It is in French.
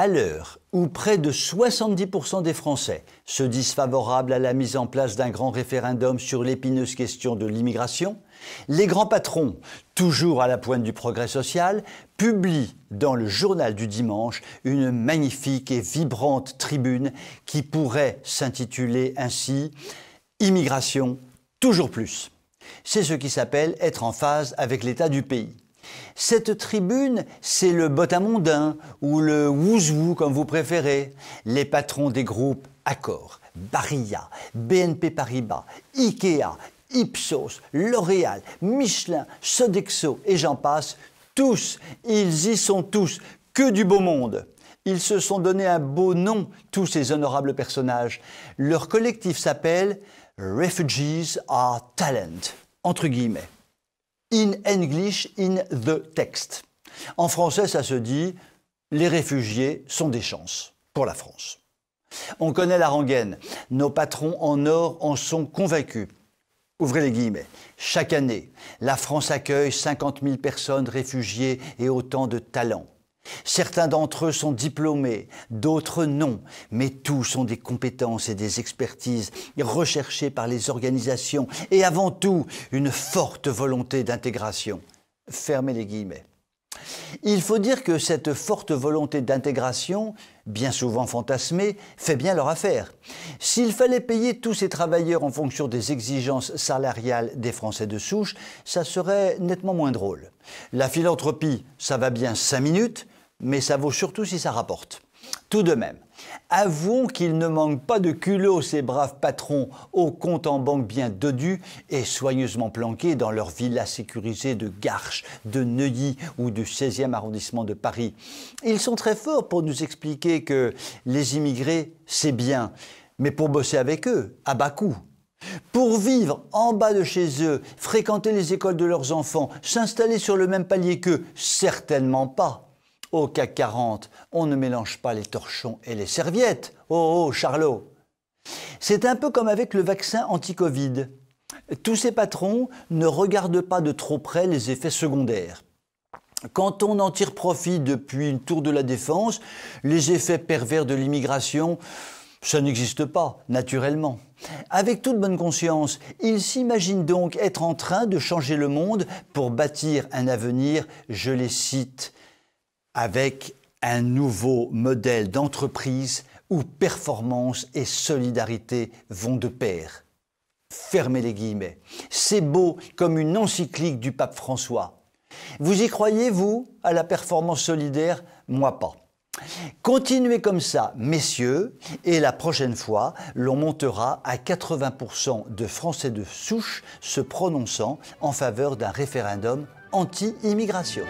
À l'heure où près de 70% des Français se disent favorables à la mise en place d'un grand référendum sur l'épineuse question de l'immigration, les grands patrons, toujours à la pointe du progrès social, publient dans le journal du dimanche une magnifique et vibrante tribune qui pourrait s'intituler ainsi Immigration toujours plus. C'est ce qui s'appelle être en phase avec l'état du pays. Cette tribune, c'est le Botamondin ou le wouzou comme vous préférez. Les patrons des groupes Accor, Barilla, BNP Paribas, Ikea, Ipsos, L'Oréal, Michelin, Sodexo et j'en passe, tous, ils y sont tous, que du beau monde. Ils se sont donné un beau nom, tous ces honorables personnages. Leur collectif s'appelle Refugees are Talent, entre guillemets in English in the text. En français, ça se dit les réfugiés sont des chances pour la France. On connaît la rengaine. Nos patrons en or en sont convaincus. Ouvrez les guillemets. Chaque année, la France accueille 50 000 personnes réfugiées et autant de talents. Certains d'entre eux sont diplômés, d'autres non, mais tous ont des compétences et des expertises recherchées par les organisations et avant tout une forte volonté d'intégration. Fermez les guillemets. Il faut dire que cette forte volonté d'intégration, bien souvent fantasmée, fait bien leur affaire. S'il fallait payer tous ces travailleurs en fonction des exigences salariales des Français de souche, ça serait nettement moins drôle. La philanthropie, ça va bien 5 minutes, mais ça vaut surtout si ça rapporte. Tout de même, avouons qu'il ne manque pas de culot ces braves patrons aux comptes en banque bien dodus et soigneusement planqués dans leur villas sécurisée, de Garches, de Neuilly ou du 16e arrondissement de Paris. Ils sont très forts pour nous expliquer que les immigrés, c'est bien, mais pour bosser avec eux, à bas coût. Pour vivre en bas de chez eux, fréquenter les écoles de leurs enfants, s'installer sur le même palier qu'eux, certainement pas. Au CAC 40, on ne mélange pas les torchons et les serviettes. Oh, oh, Charlot C'est un peu comme avec le vaccin anti-Covid. Tous ces patrons ne regardent pas de trop près les effets secondaires. Quand on en tire profit depuis une tour de la défense, les effets pervers de l'immigration, ça n'existe pas, naturellement. Avec toute bonne conscience, ils s'imaginent donc être en train de changer le monde pour bâtir un avenir, je les cite, avec un nouveau modèle d'entreprise où performance et solidarité vont de pair. Fermez les guillemets. C'est beau comme une encyclique du pape François. Vous y croyez, vous, à la performance solidaire Moi pas. Continuez comme ça, messieurs, et la prochaine fois, l'on montera à 80% de Français de souche se prononçant en faveur d'un référendum anti-immigration.